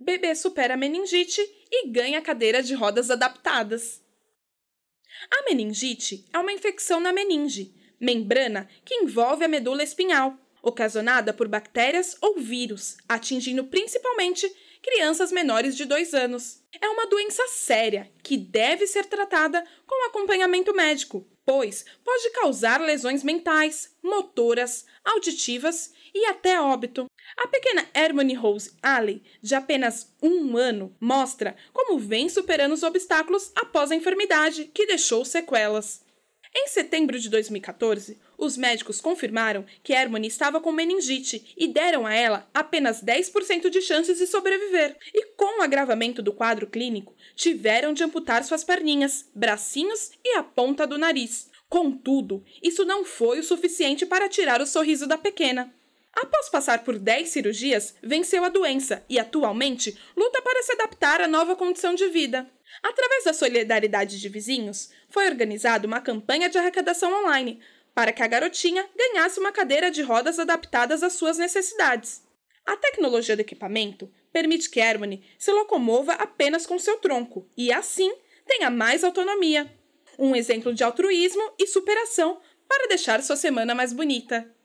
bebê supera a meningite e ganha cadeira de rodas adaptadas. A meningite é uma infecção na meninge, membrana que envolve a medula espinhal ocasionada por bactérias ou vírus, atingindo principalmente crianças menores de 2 anos. É uma doença séria que deve ser tratada com acompanhamento médico, pois pode causar lesões mentais, motoras, auditivas e até óbito. A pequena Hermione Rose Alley, de apenas um ano, mostra como vem superando os obstáculos após a enfermidade que deixou sequelas. Em setembro de 2014, os médicos confirmaram que Hermione estava com meningite e deram a ela apenas 10% de chances de sobreviver. E com o agravamento do quadro clínico, tiveram de amputar suas perninhas, bracinhos e a ponta do nariz. Contudo, isso não foi o suficiente para tirar o sorriso da pequena. Após passar por 10 cirurgias, venceu a doença e atualmente luta para se adaptar à nova condição de vida. Através da solidariedade de vizinhos, foi organizada uma campanha de arrecadação online para que a garotinha ganhasse uma cadeira de rodas adaptadas às suas necessidades. A tecnologia do equipamento permite que Hermione se locomova apenas com seu tronco e, assim, tenha mais autonomia. Um exemplo de altruísmo e superação para deixar sua semana mais bonita.